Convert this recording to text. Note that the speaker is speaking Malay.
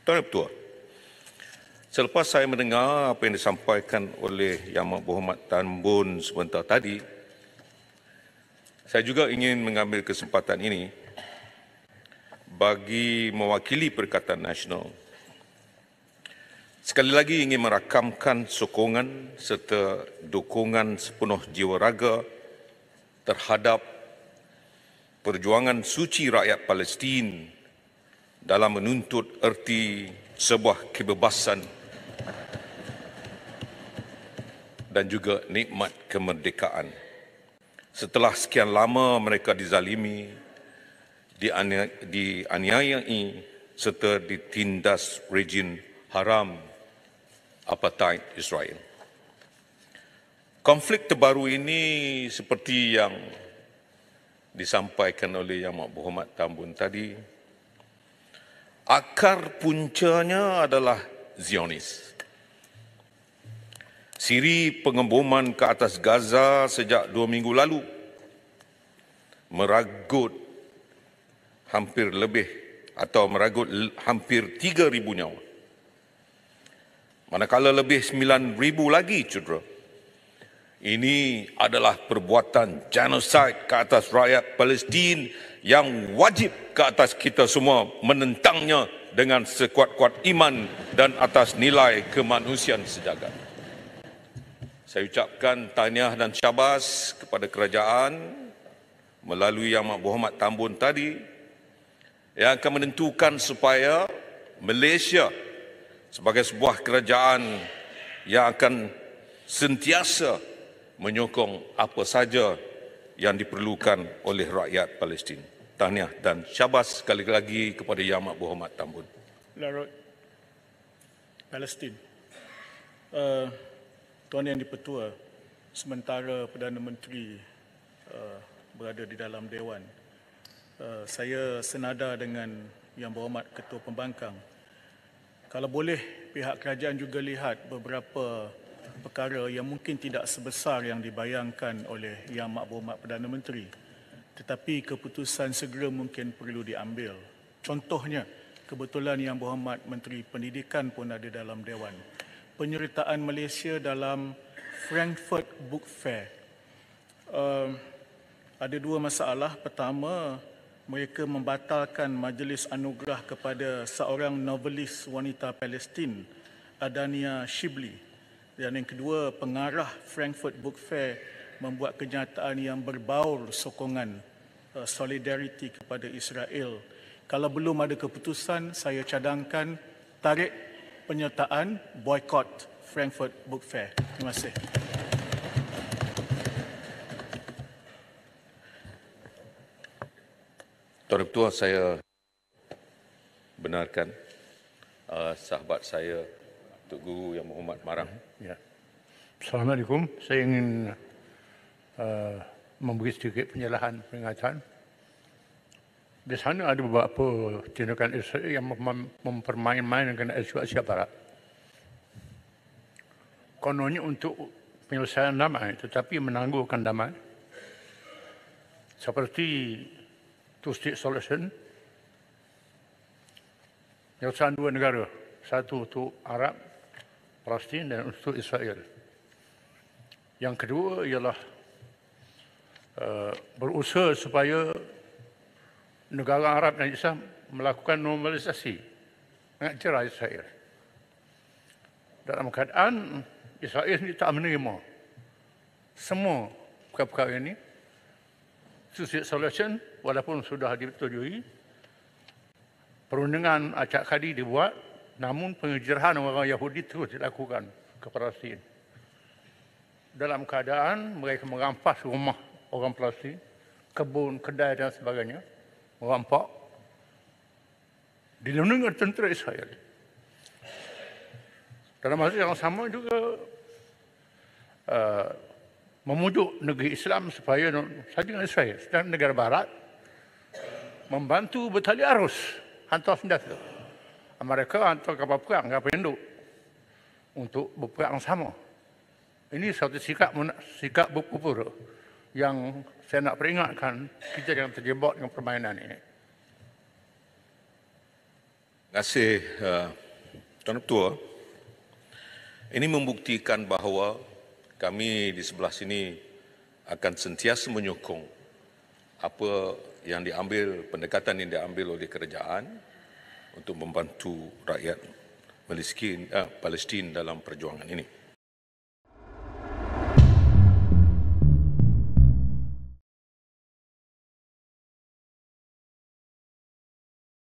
Tuan dan Pertua, selepas saya mendengar apa yang disampaikan oleh Yang Berhormat Tan Bun sebentar tadi, saya juga ingin mengambil kesempatan ini bagi mewakili Perkataan Nasional sekali lagi ingin merakamkan sokongan serta dukungan sepenuh jiwa raga terhadap perjuangan suci rakyat Palestin dalam menuntut erti sebuah kebebasan dan juga nikmat kemerdekaan. Setelah sekian lama mereka dizalimi, dianiayai serta ditindas rejim haram apartheid Israel. Konflik terbaru ini seperti yang disampaikan oleh Yang Mahmud Tambun tadi, akar puncanya adalah Zionis. Siri pengeboman ke atas Gaza sejak dua minggu lalu meragut hampir lebih atau meragut hampir 3,000 nyawa. Manakala lebih 9,000 lagi cedera. Ini adalah perbuatan genocide ke atas rakyat Palestin yang wajib ke atas kita semua menentangnya dengan sekuat-kuat iman dan atas nilai kemanusiaan sejagat. Saya ucapkan tahniah dan syabas kepada kerajaan melalui Yang Mak Muhammad Tambun tadi yang akan menentukan supaya Malaysia sebagai sebuah kerajaan yang akan sentiasa menyokong apa saja yang diperlukan oleh rakyat Palestin. Tahniah dan syabas sekali lagi kepada Yang Mak Muhammad Tambun. Larut Palestin. Uh, Tuan Yang Dipertua, sementara Perdana Menteri uh, berada di dalam Dewan, uh, saya senada dengan Yang Berhormat Ketua Pembangkang. Kalau boleh pihak kerajaan juga lihat beberapa perkara yang mungkin tidak sebesar yang dibayangkan oleh Yang Makbomat Perdana Menteri. Tetapi keputusan segera mungkin perlu diambil. Contohnya, kebetulan Yang Berhormat Menteri Pendidikan pun ada dalam Dewan. Penyertaan Malaysia dalam Frankfurt Book Fair. Um, ada dua masalah. Pertama, mereka membatalkan majlis anugerah kepada seorang novelis wanita Palestin, Adania Shibli. Dan yang kedua, pengarah Frankfurt Book Fair membuat kenyataan yang berbaur sokongan uh, eh, solidarity kepada Israel. Kalau belum ada keputusan, saya cadangkan tarik penyertaan boycott Frankfurt Book Fair. Terima kasih. Tuan Ketua, saya benarkan uh, sahabat saya Tok Guru Yang Muhammad Marah. Ya. ya. Assalamualaikum. Saya ingin uh, memberi sedikit penjelasan, peringatan. Di sana ada beberapa tindakan Israel yang mem- mempermain-mainkan isu Asia Barat. Kononnya untuk penyelesaian damai tetapi menangguhkan damai. Seperti two-state solution, penyelesaian dua negara. Satu untuk Arab, Palestin dan untuk Israel. Yang kedua ialah uh, berusaha supaya negara Arab dan Islam melakukan normalisasi dengan cerai Israel. Dalam keadaan Israel ini tak menerima semua perkara-perkara ini, Suicide Solution walaupun sudah ditujui, perundingan acak kadi dibuat, Namun penghijrahan orang Yahudi terus dilakukan ke Palestin. Dalam keadaan mereka merampas rumah orang Palestin, kebun, kedai dan sebagainya, merampak dilindungi tentera Israel. Dalam masa yang sama juga uh, memujuk negeri Islam supaya saja dengan Israel dan negara Barat membantu bertali arus hantar senjata. Amerika hantar kapal perang ke Hindu untuk berperang sama. Ini satu sikap sikap berkubur yang saya nak peringatkan kita yang terjebak dengan permainan ini. Terima kasih eh, Tuan Ketua. Ini membuktikan bahawa kami di sebelah sini akan sentiasa menyokong apa yang diambil, pendekatan yang diambil oleh kerajaan untuk membantu rakyat Palestin ah, dalam perjuangan ini.